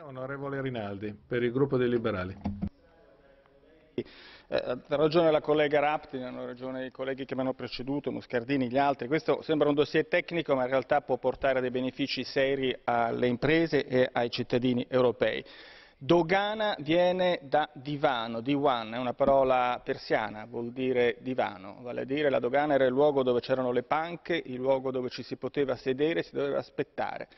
Onorevole Rinaldi, per il gruppo dei Liberali. Eh, ha eh, ragione la collega Raptin, hanno ragione i colleghi che mi hanno preceduto, Muscardini, gli altri. Questo sembra un dossier tecnico, ma in realtà può portare dei benefici seri alle imprese e ai cittadini europei. Dogana viene da divano, diwan è una parola persiana, vuol dire divano, vale a dire la dogana era il luogo dove c'erano le panche, il luogo dove ci si poteva sedere, si doveva aspettare.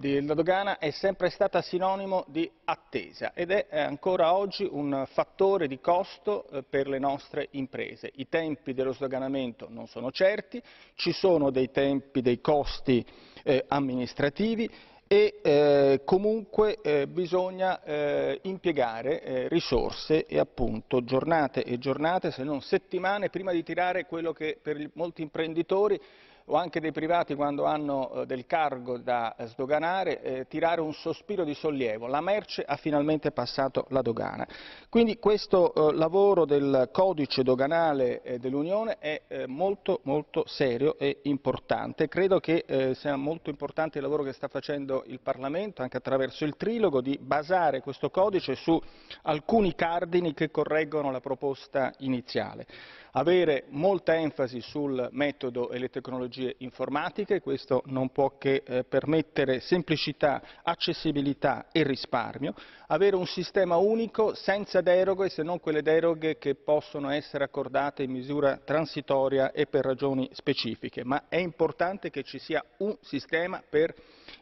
La dogana è sempre stata sinonimo di attesa ed è eh, ancora oggi un fattore di costo eh, per le nostre imprese. I tempi dello sdoganamento non sono certi, ci sono dei tempi, dei costi eh, amministrativi, e eh, comunque eh, bisogna eh, impiegare eh, risorse e appunto giornate e giornate, se non settimane, prima di tirare quello che per molti imprenditori o anche dei privati quando hanno eh, del cargo da eh, sdoganare, eh, tirare un sospiro di sollievo. La merce ha finalmente passato la dogana. Quindi questo eh, lavoro del codice doganale eh, dell'Unione è eh, molto, molto serio e importante. Credo che sia molto importante il lavoro che sta facendo il Parlamento, anche attraverso il trilogo, di basare questo codice su alcuni cardini che correggono la proposta iniziale avere molta enfasi sul metodo e le tecnologie informatiche, questo non può che eh, permettere semplicità, accessibilità e risparmio, avere un sistema unico senza deroghe se non quelle deroghe che possono essere accordate in misura transitoria e per ragioni specifiche, ma è importante che ci sia un sistema per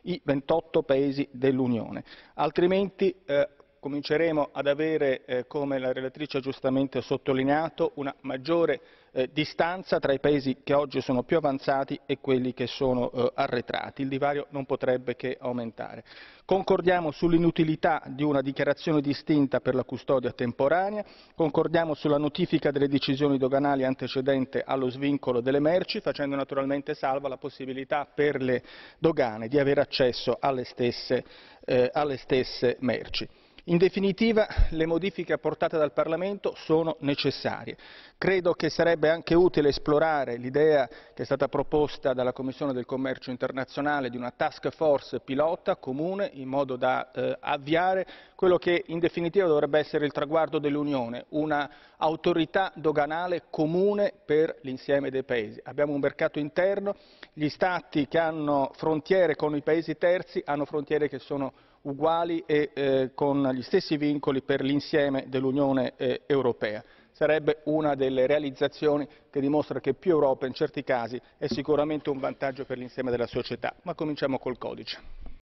i 28 Paesi dell'Unione, altrimenti eh, cominceremo ad avere, eh, come la relatrice ha giustamente sottolineato, una maggiore eh, distanza tra i paesi che oggi sono più avanzati e quelli che sono eh, arretrati. Il divario non potrebbe che aumentare. Concordiamo sull'inutilità di una dichiarazione distinta per la custodia temporanea, concordiamo sulla notifica delle decisioni doganali antecedente allo svincolo delle merci, facendo naturalmente salva la possibilità per le dogane di avere accesso alle stesse, eh, alle stesse merci. In definitiva, le modifiche apportate dal Parlamento sono necessarie. Credo che sarebbe anche utile esplorare l'idea che è stata proposta dalla Commissione del Commercio Internazionale di una task force pilota comune in modo da eh, avviare quello che in definitiva dovrebbe essere il traguardo dell'Unione, una autorità doganale comune per l'insieme dei paesi. Abbiamo un mercato interno, gli stati che hanno frontiere con i paesi terzi hanno frontiere che sono uguali e eh, con gli stessi vincoli per l'insieme dell'Unione eh, Europea. Sarebbe una delle realizzazioni che dimostra che più Europa in certi casi è sicuramente un vantaggio per l'insieme della società. Ma cominciamo col codice.